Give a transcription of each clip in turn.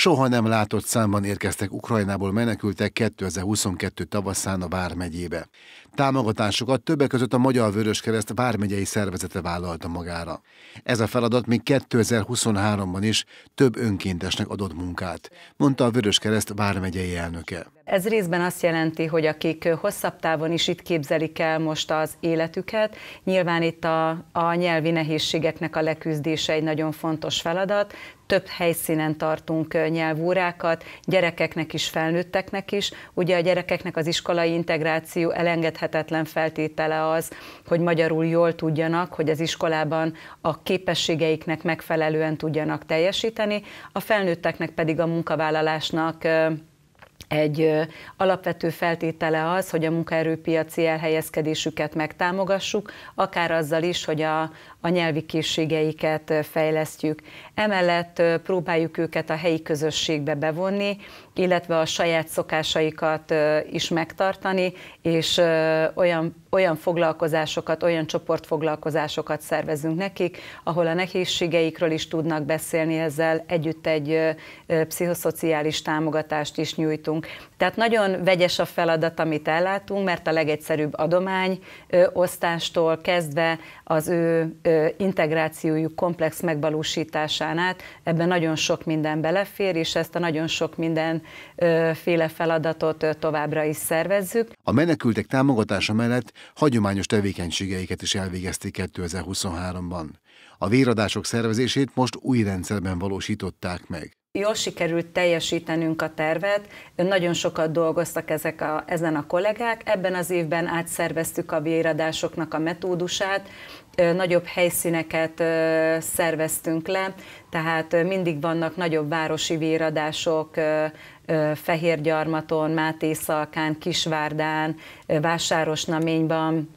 Soha nem látott számban érkeztek Ukrajnából menekültek 2022 tavaszán a Vármegyébe. Támogatásokat többek között a Magyar Vöröskereszt vármegyei szervezete vállalta magára. Ez a feladat még 2023-ban is több önkéntesnek adott munkát, mondta a Vöröskereszt vármegyei elnöke. Ez részben azt jelenti, hogy akik hosszabb távon is itt képzelik el most az életüket, nyilván itt a, a nyelvi nehézségeknek a leküzdése egy nagyon fontos feladat, több helyszínen tartunk nyelvórákat, gyerekeknek is, felnőtteknek is. Ugye a gyerekeknek az iskolai integráció elengedhetetlen elengedhetetlen feltétele az, hogy magyarul jól tudjanak, hogy az iskolában a képességeiknek megfelelően tudjanak teljesíteni, a felnőtteknek pedig a munkavállalásnak egy alapvető feltétele az, hogy a munkaerőpiaci elhelyezkedésüket megtámogassuk, akár azzal is, hogy a, a nyelvi készségeiket fejlesztjük. Emellett próbáljuk őket a helyi közösségbe bevonni, illetve a saját szokásaikat is megtartani, és olyan olyan foglalkozásokat, olyan csoportfoglalkozásokat szervezünk nekik, ahol a nehézségeikről is tudnak beszélni ezzel, együtt egy pszichoszociális támogatást is nyújtunk. Tehát nagyon vegyes a feladat, amit ellátunk, mert a legegyszerűbb adomány osztástól kezdve az ő integrációjuk komplex megvalósításán át, ebben nagyon sok minden belefér, és ezt a nagyon sok mindenféle feladatot továbbra is szervezzük. A menekültek támogatása mellett hagyományos tevékenységeiket is elvégezték 2023-ban. A véradások szervezését most új rendszerben valósították meg jól sikerült teljesítenünk a tervet, nagyon sokat dolgoztak ezek a, ezen a kollégák, ebben az évben átszerveztük a véradásoknak a metódusát, nagyobb helyszíneket szerveztünk le, tehát mindig vannak nagyobb városi véradások, Fehérgyarmaton, Máté Szalkán, Kisvárdán, Vásárosnaményban,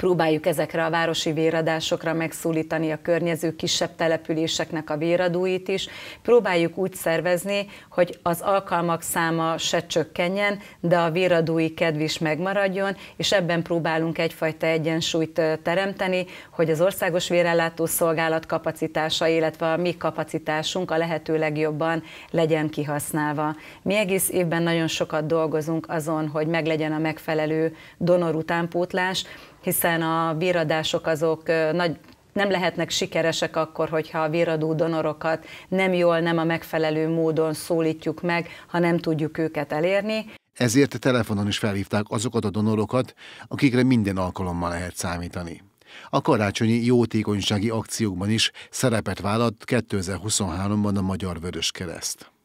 próbáljuk ezekre a városi véradásokra megszólítani a környező kisebb településeknek a véradóit is, próbáljuk úgy szervezni, hogy az alkalmak száma se csökkenjen, de a véradói kedv is megmaradjon, és ebben próbálunk egyfajta egyensúlyt teremteni, hogy az országos vérellátó szolgálat kapacitása, illetve a mi kapacitásunk a lehető legjobban legyen kihasználva. Mi egész évben nagyon sokat dolgozunk azon, hogy meglegyen a megfelelő donor utánpótlás, hiszen a bíradások azok nagy nem lehetnek sikeresek akkor, hogyha a véradó donorokat nem jól, nem a megfelelő módon szólítjuk meg, ha nem tudjuk őket elérni. Ezért telefonon is felhívták azokat a donorokat, akikre minden alkalommal lehet számítani. A karácsonyi jótékonysági akciókban is szerepet vállalt 2023-ban a Magyar Vörös Kereszt.